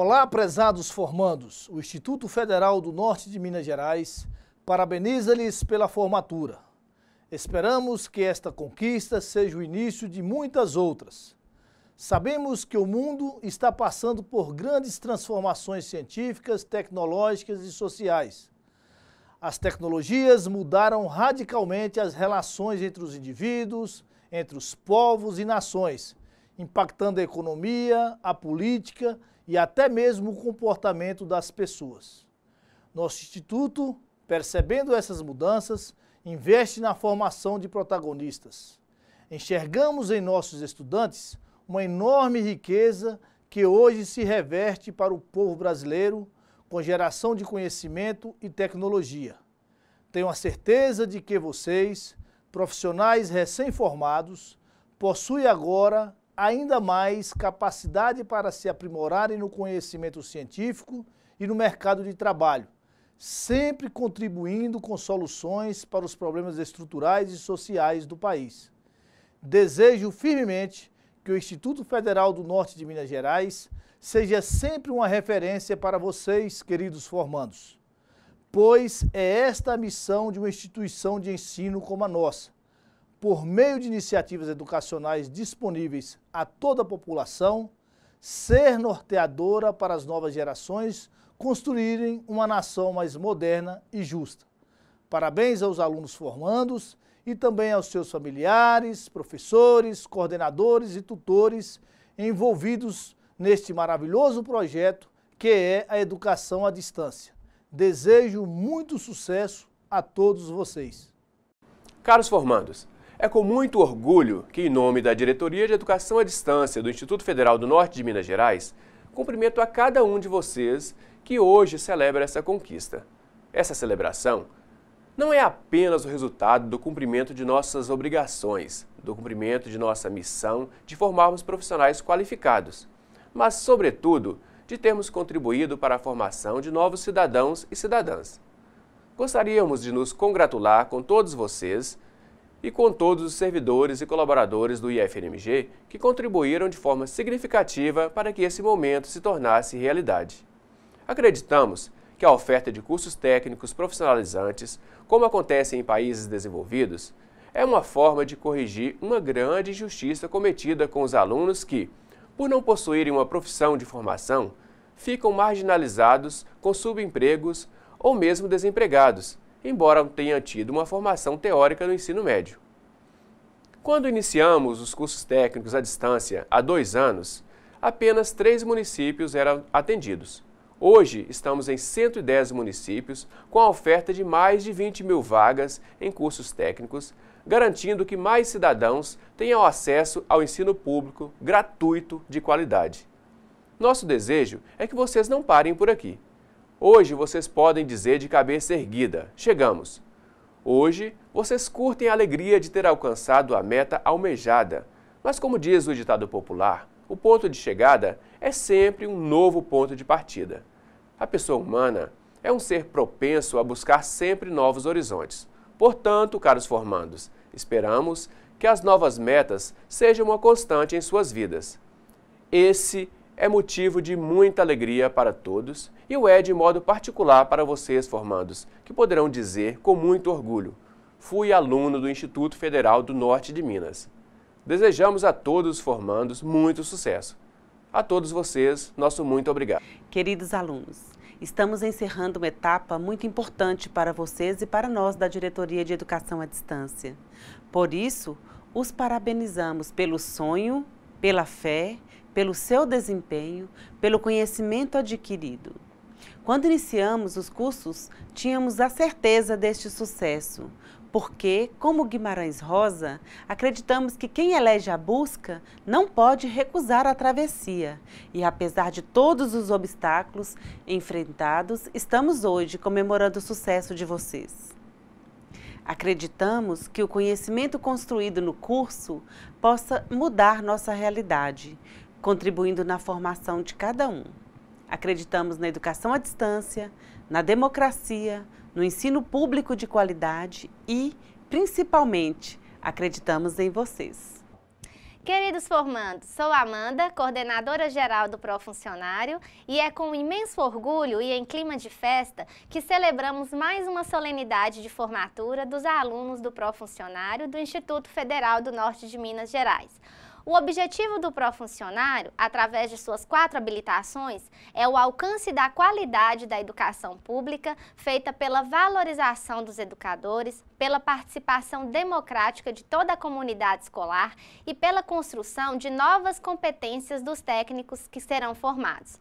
Olá, prezados formandos. O Instituto Federal do Norte de Minas Gerais parabeniza-lhes pela formatura. Esperamos que esta conquista seja o início de muitas outras. Sabemos que o mundo está passando por grandes transformações científicas, tecnológicas e sociais. As tecnologias mudaram radicalmente as relações entre os indivíduos, entre os povos e nações impactando a economia, a política e até mesmo o comportamento das pessoas. Nosso instituto, percebendo essas mudanças, investe na formação de protagonistas. Enxergamos em nossos estudantes uma enorme riqueza que hoje se reverte para o povo brasileiro com geração de conhecimento e tecnologia. Tenho a certeza de que vocês, profissionais recém-formados, possuem agora ainda mais capacidade para se aprimorarem no conhecimento científico e no mercado de trabalho, sempre contribuindo com soluções para os problemas estruturais e sociais do país. Desejo firmemente que o Instituto Federal do Norte de Minas Gerais seja sempre uma referência para vocês, queridos formandos, pois é esta a missão de uma instituição de ensino como a nossa por meio de iniciativas educacionais disponíveis a toda a população, ser norteadora para as novas gerações construírem uma nação mais moderna e justa. Parabéns aos alunos formandos e também aos seus familiares, professores, coordenadores e tutores envolvidos neste maravilhoso projeto que é a educação à distância. Desejo muito sucesso a todos vocês. Caros formandos, é com muito orgulho que, em nome da Diretoria de Educação à Distância do Instituto Federal do Norte de Minas Gerais, cumprimento a cada um de vocês que hoje celebra essa conquista. Essa celebração não é apenas o resultado do cumprimento de nossas obrigações, do cumprimento de nossa missão de formarmos profissionais qualificados, mas, sobretudo, de termos contribuído para a formação de novos cidadãos e cidadãs. Gostaríamos de nos congratular com todos vocês e com todos os servidores e colaboradores do IFNMG que contribuíram de forma significativa para que esse momento se tornasse realidade. Acreditamos que a oferta de cursos técnicos profissionalizantes, como acontece em países desenvolvidos, é uma forma de corrigir uma grande injustiça cometida com os alunos que, por não possuírem uma profissão de formação, ficam marginalizados com subempregos ou mesmo desempregados, embora tenha tido uma formação teórica no ensino médio. Quando iniciamos os cursos técnicos à distância, há dois anos, apenas três municípios eram atendidos. Hoje, estamos em 110 municípios, com a oferta de mais de 20 mil vagas em cursos técnicos, garantindo que mais cidadãos tenham acesso ao ensino público gratuito de qualidade. Nosso desejo é que vocês não parem por aqui. Hoje vocês podem dizer de cabeça erguida: chegamos. Hoje vocês curtem a alegria de ter alcançado a meta almejada. Mas, como diz o ditado popular, o ponto de chegada é sempre um novo ponto de partida. A pessoa humana é um ser propenso a buscar sempre novos horizontes. Portanto, caros formandos, esperamos que as novas metas sejam uma constante em suas vidas. Esse é motivo de muita alegria para todos e o é de modo particular para vocês, formandos, que poderão dizer com muito orgulho: fui aluno do Instituto Federal do Norte de Minas. Desejamos a todos os formandos muito sucesso. A todos vocês, nosso muito obrigado. Queridos alunos, estamos encerrando uma etapa muito importante para vocês e para nós da Diretoria de Educação à Distância. Por isso, os parabenizamos pelo sonho, pela fé pelo seu desempenho, pelo conhecimento adquirido. Quando iniciamos os cursos, tínhamos a certeza deste sucesso, porque, como Guimarães Rosa, acreditamos que quem elege a busca não pode recusar a travessia. E apesar de todos os obstáculos enfrentados, estamos hoje comemorando o sucesso de vocês. Acreditamos que o conhecimento construído no curso possa mudar nossa realidade, contribuindo na formação de cada um. Acreditamos na educação à distância, na democracia, no ensino público de qualidade e, principalmente, acreditamos em vocês. Queridos formandos, sou Amanda, coordenadora geral do Profuncionário, e é com imenso orgulho e em clima de festa que celebramos mais uma solenidade de formatura dos alunos do Profuncionário do Instituto Federal do Norte de Minas Gerais. O objetivo do profuncionário, através de suas quatro habilitações, é o alcance da qualidade da educação pública feita pela valorização dos educadores, pela participação democrática de toda a comunidade escolar e pela construção de novas competências dos técnicos que serão formados.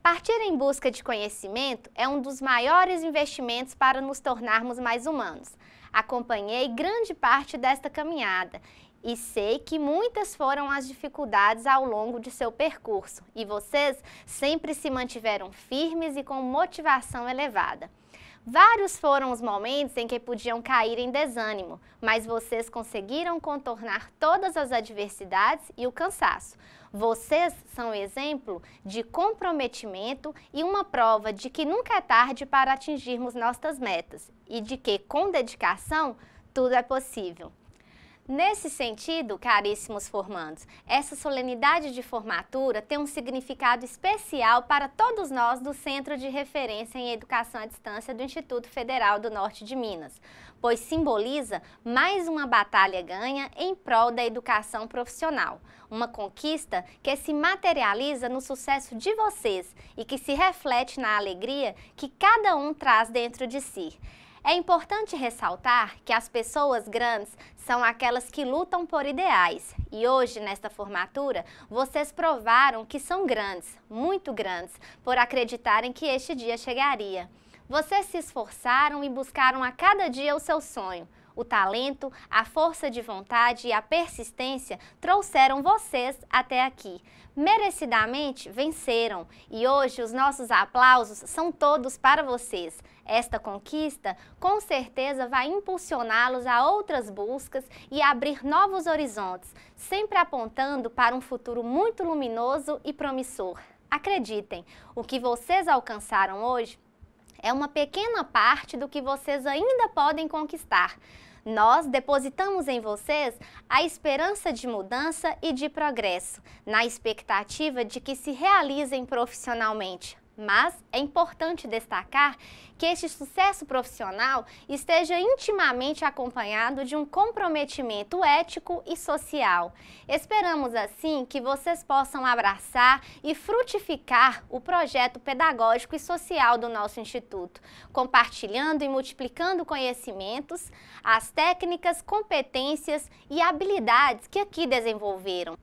Partir em busca de conhecimento é um dos maiores investimentos para nos tornarmos mais humanos. Acompanhei grande parte desta caminhada e sei que muitas foram as dificuldades ao longo de seu percurso e vocês sempre se mantiveram firmes e com motivação elevada. Vários foram os momentos em que podiam cair em desânimo, mas vocês conseguiram contornar todas as adversidades e o cansaço. Vocês são exemplo de comprometimento e uma prova de que nunca é tarde para atingirmos nossas metas e de que, com dedicação, tudo é possível. Nesse sentido, caríssimos formandos, essa solenidade de formatura tem um significado especial para todos nós do Centro de Referência em Educação à Distância do Instituto Federal do Norte de Minas, pois simboliza mais uma batalha ganha em prol da educação profissional, uma conquista que se materializa no sucesso de vocês e que se reflete na alegria que cada um traz dentro de si. É importante ressaltar que as pessoas grandes são aquelas que lutam por ideais. E hoje, nesta formatura, vocês provaram que são grandes, muito grandes, por acreditarem que este dia chegaria. Vocês se esforçaram e buscaram a cada dia o seu sonho o talento, a força de vontade e a persistência trouxeram vocês até aqui. Merecidamente venceram e hoje os nossos aplausos são todos para vocês. Esta conquista com certeza vai impulsioná-los a outras buscas e abrir novos horizontes, sempre apontando para um futuro muito luminoso e promissor. Acreditem, o que vocês alcançaram hoje é uma pequena parte do que vocês ainda podem conquistar. Nós depositamos em vocês a esperança de mudança e de progresso, na expectativa de que se realizem profissionalmente. Mas é importante destacar que este sucesso profissional esteja intimamente acompanhado de um comprometimento ético e social. Esperamos, assim, que vocês possam abraçar e frutificar o projeto pedagógico e social do nosso Instituto, compartilhando e multiplicando conhecimentos, as técnicas, competências e habilidades que aqui desenvolveram.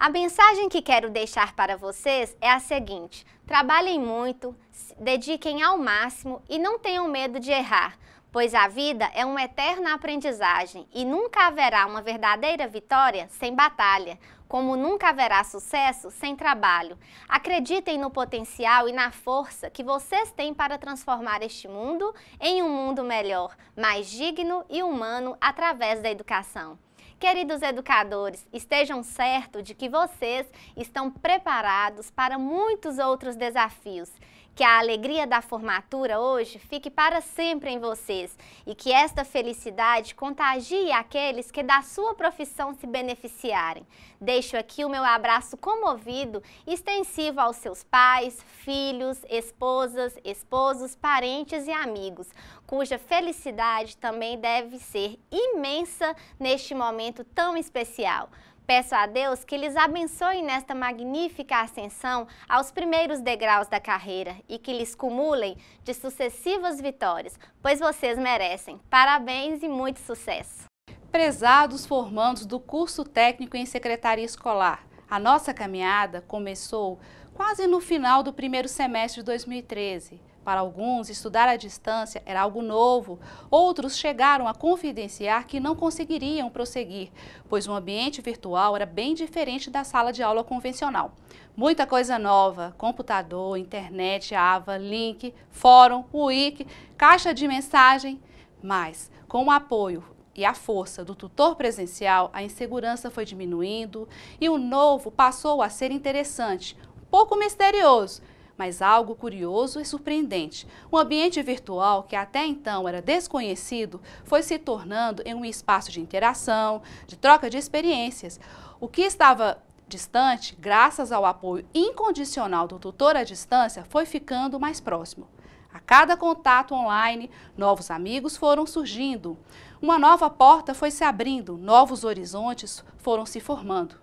A mensagem que quero deixar para vocês é a seguinte: trabalhem muito, dediquem ao máximo e não tenham medo de errar, pois a vida é uma eterna aprendizagem e nunca haverá uma verdadeira vitória sem batalha, como nunca haverá sucesso sem trabalho. Acreditem no potencial e na força que vocês têm para transformar este mundo em um mundo melhor, mais digno e humano através da educação. Queridos educadores, estejam certos de que vocês estão preparados para muitos outros desafios que a alegria da formatura hoje fique para sempre em vocês e que esta felicidade contagie aqueles que da sua profissão se beneficiarem. Deixo aqui o meu abraço comovido extensivo aos seus pais, filhos, esposas, esposos, parentes e amigos, cuja felicidade também deve ser imensa neste momento tão especial. Peço a Deus que lhes abençoe nesta magnífica ascensão aos primeiros degraus da carreira e que lhes cumulem de sucessivas vitórias, pois vocês merecem. Parabéns e muito sucesso! Prezados formandos do curso técnico em secretaria escolar, a nossa caminhada começou quase no final do primeiro semestre de 2013, para alguns, estudar à distância era algo novo. Outros chegaram a confidenciar que não conseguiriam prosseguir, pois o ambiente virtual era bem diferente da sala de aula convencional. Muita coisa nova: computador, internet, ava, link, fórum, wiki, caixa de mensagem. Mas, com o apoio e a força do tutor presencial, a insegurança foi diminuindo e o novo passou a ser interessante, pouco misterioso, mas algo curioso e surpreendente. Um ambiente virtual que até então era desconhecido foi se tornando em um espaço de interação, de troca de experiências. O que estava distante, graças ao apoio incondicional do tutor à distância, foi ficando mais próximo. A cada contato online, novos amigos foram surgindo, uma nova porta foi se abrindo, novos horizontes foram se formando.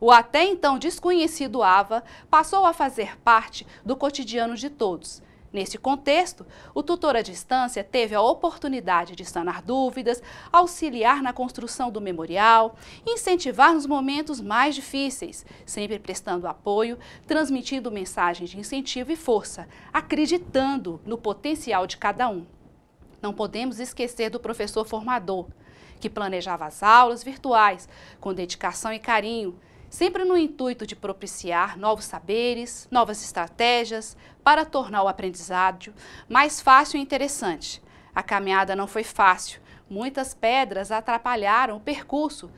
O até então desconhecido AVA passou a fazer parte do cotidiano de todos. Neste contexto, o tutor à distância teve a oportunidade de sanar dúvidas, auxiliar na construção do memorial, incentivar nos momentos mais difíceis, sempre prestando apoio, transmitindo mensagens de incentivo e força, acreditando no potencial de cada um. Não podemos esquecer do professor formador, que planejava as aulas virtuais com dedicação e carinho, sempre no intuito de propiciar novos saberes, novas estratégias para tornar o aprendizado mais fácil e interessante. A caminhada não foi fácil. Muitas pedras atrapalharam o percurso.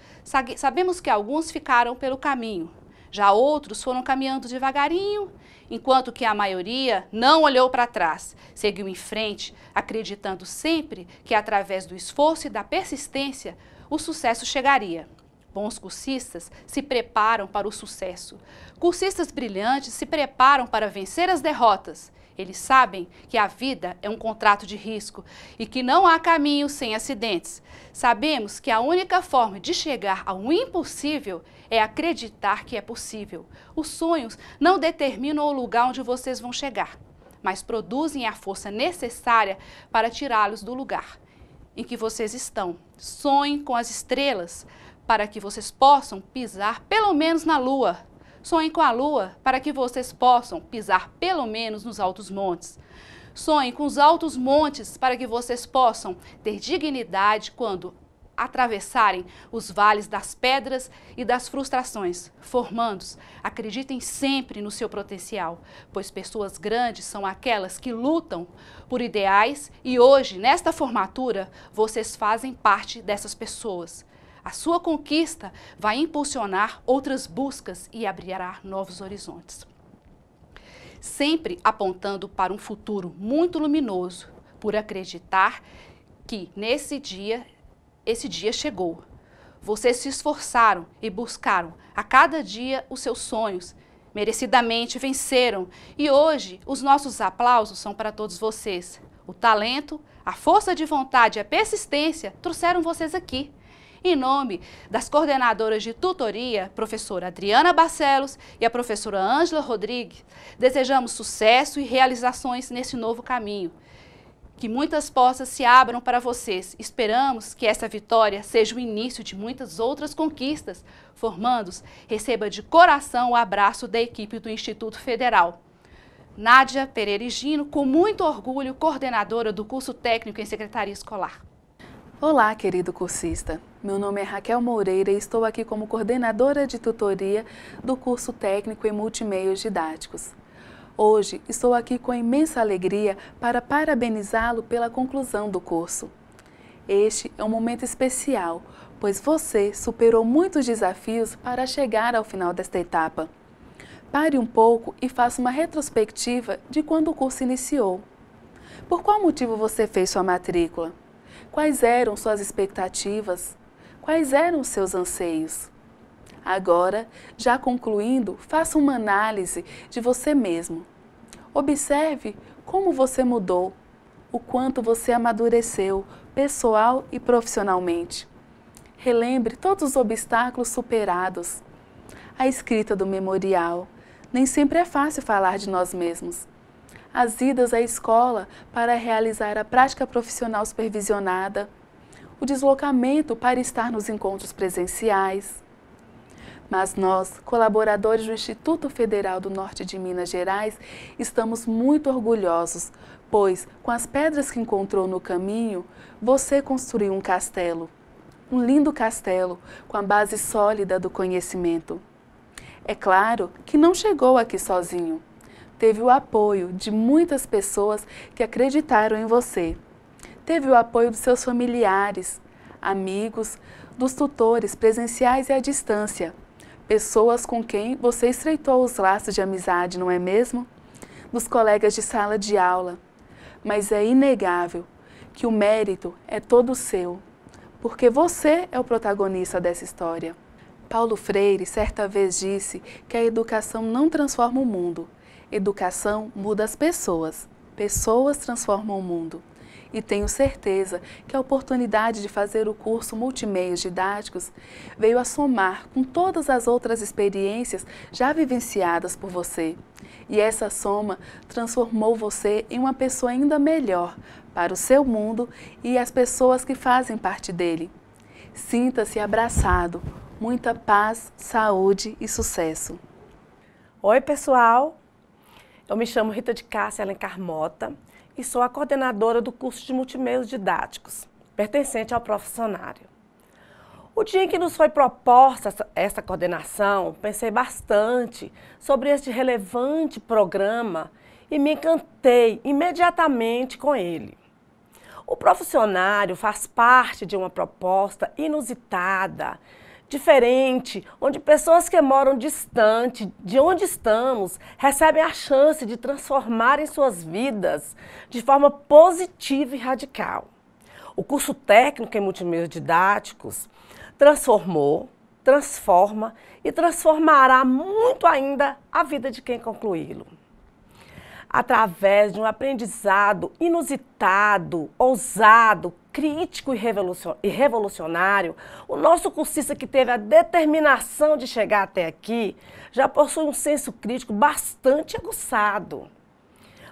Sabemos que alguns ficaram pelo caminho, já outros foram caminhando devagarinho, enquanto que a maioria não olhou para trás, seguiu em frente, acreditando sempre que através do esforço e da persistência o sucesso chegaria bons cursistas se preparam para o sucesso. Cursistas brilhantes se preparam para vencer as derrotas. Eles sabem que a vida é um contrato de risco e que não há caminho sem acidentes. Sabemos que a única forma de chegar ao impossível é acreditar que é possível. Os sonhos não determinam o lugar onde vocês vão chegar, mas produzem a força necessária para tirá-los do lugar em que vocês estão. Sonhem com as estrelas para que vocês possam pisar pelo menos na lua. Sonhem com a lua para que vocês possam pisar pelo menos nos altos montes. Sonhem com os altos montes para que vocês possam ter dignidade quando atravessarem os vales das pedras e das frustrações. Formandos, acreditem sempre no seu potencial, pois pessoas grandes são aquelas que lutam por ideais e hoje, nesta formatura, vocês fazem parte dessas pessoas. A sua conquista vai impulsionar outras buscas e abrirá novos horizontes. Sempre apontando para um futuro muito luminoso, por acreditar que nesse dia, esse dia chegou. Vocês se esforçaram e buscaram a cada dia os seus sonhos, merecidamente venceram e hoje os nossos aplausos são para todos vocês. O talento, a força de vontade e a persistência trouxeram vocês aqui em nome das coordenadoras de tutoria, professora Adriana Barcelos e a professora Ângela Rodrigues, desejamos sucesso e realizações nesse novo caminho. Que muitas portas se abram para vocês. Esperamos que essa vitória seja o início de muitas outras conquistas. Formandos, receba de coração o abraço da equipe do Instituto Federal. Nádia Pereirigino, com muito orgulho, coordenadora do curso técnico em Secretaria Escolar. Olá, querido cursista. Meu nome é Raquel Moreira e estou aqui como coordenadora de tutoria do curso técnico em multimeios didáticos. Hoje estou aqui com imensa alegria para parabenizá-lo pela conclusão do curso. Este é um momento especial, pois você superou muitos desafios para chegar ao final desta etapa. Pare um pouco e faça uma retrospectiva de quando o curso iniciou. Por qual motivo você fez sua matrícula? Quais eram suas expectativas? quais eram os seus anseios. Agora, já concluindo, faça uma análise de você mesmo. Observe como você mudou, o quanto você amadureceu, pessoal e profissionalmente. Relembre todos os obstáculos superados. A escrita do memorial. Nem sempre é fácil falar de nós mesmos. As idas à escola para realizar a prática profissional supervisionada o deslocamento para estar nos encontros presenciais. Mas nós, colaboradores do Instituto Federal do Norte de Minas Gerais, estamos muito orgulhosos, pois com as pedras que encontrou no caminho, você construiu um castelo. Um lindo castelo com a base sólida do conhecimento. É claro que não chegou aqui sozinho. Teve o apoio de muitas pessoas que acreditaram em você Teve o apoio dos seus familiares, amigos, dos tutores presenciais e à distância, pessoas com quem você estreitou os laços de amizade, não é mesmo? Dos colegas de sala de aula. Mas é inegável que o mérito é todo seu, porque você é o protagonista dessa história. Paulo Freire certa vez disse que a educação não transforma o mundo, educação muda as pessoas, pessoas transformam o mundo e tenho certeza que a oportunidade de fazer o curso Multimeios Didáticos veio a somar com todas as outras experiências já vivenciadas por você. E essa soma transformou você em uma pessoa ainda melhor para o seu mundo e as pessoas que fazem parte dele. Sinta-se abraçado. Muita paz, saúde e sucesso. Oi, pessoal. Eu me chamo Rita de Cássia Alencar Mota e sou a coordenadora do curso de multimeios didáticos, pertencente ao profissionário. O dia em que nos foi proposta essa, essa coordenação, pensei bastante sobre este relevante programa e me encantei imediatamente com ele. O profissionário faz parte de uma proposta inusitada diferente, onde pessoas que moram distante de onde estamos recebem a chance de transformarem suas vidas de forma positiva e radical. O curso técnico em multimeios didáticos transformou, transforma e transformará muito ainda a vida de quem concluí-lo. Através de um aprendizado inusitado, ousado, crítico e revolucionário, o nosso cursista que teve a determinação de chegar até aqui já possui um senso crítico bastante aguçado,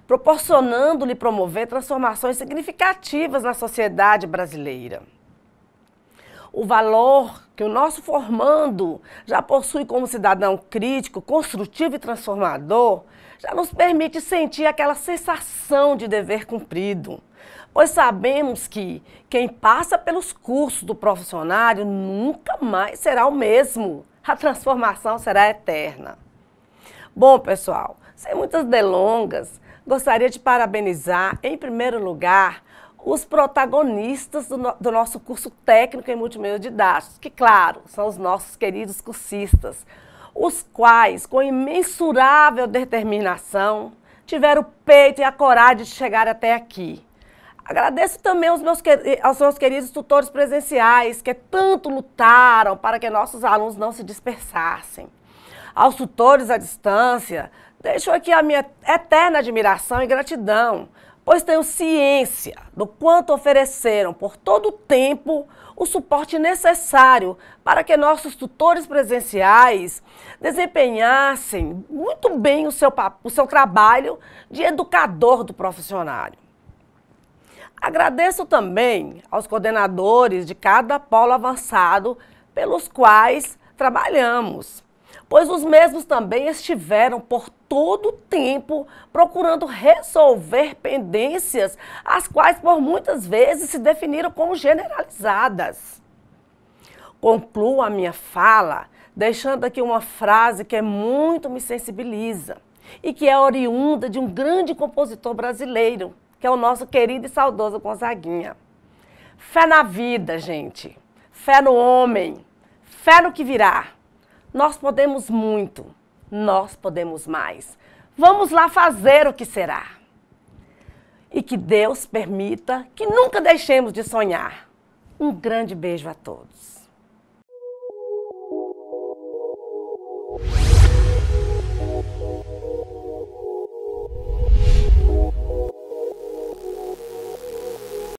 proporcionando-lhe promover transformações significativas na sociedade brasileira o valor que o nosso formando já possui como cidadão crítico, construtivo e transformador, já nos permite sentir aquela sensação de dever cumprido. Pois sabemos que quem passa pelos cursos do profissionário nunca mais será o mesmo. A transformação será eterna. Bom, pessoal, sem muitas delongas, gostaria de parabenizar, em primeiro lugar, os protagonistas do, no do nosso curso técnico em multimídia didático, que, claro, são os nossos queridos cursistas, os quais, com imensurável determinação, tiveram o peito e a coragem de chegar até aqui Agradeço também aos meus, aos meus queridos tutores presenciais, que tanto lutaram para que nossos alunos não se dispersassem. Aos tutores à distância, deixo aqui a minha eterna admiração e gratidão, pois tenho ciência do quanto ofereceram por todo o tempo o suporte necessário para que nossos tutores presenciais desempenhassem muito bem o seu, o seu trabalho de educador do profissionário. Agradeço também aos coordenadores de cada polo avançado pelos quais trabalhamos, pois os mesmos também estiveram por todo o tempo procurando resolver pendências, as quais por muitas vezes se definiram como generalizadas. Concluo a minha fala deixando aqui uma frase que é muito me sensibiliza e que é oriunda de um grande compositor brasileiro, que é o nosso querido e saudoso Gonzaguinha. Fé na vida, gente. Fé no homem. Fé no que virá. Nós podemos muito. Nós podemos mais. Vamos lá fazer o que será. E que Deus permita que nunca deixemos de sonhar. Um grande beijo a todos.